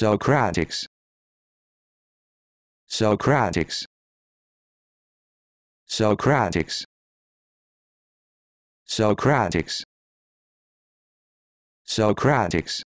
Socratics Socratics Socratics Socratics Socratics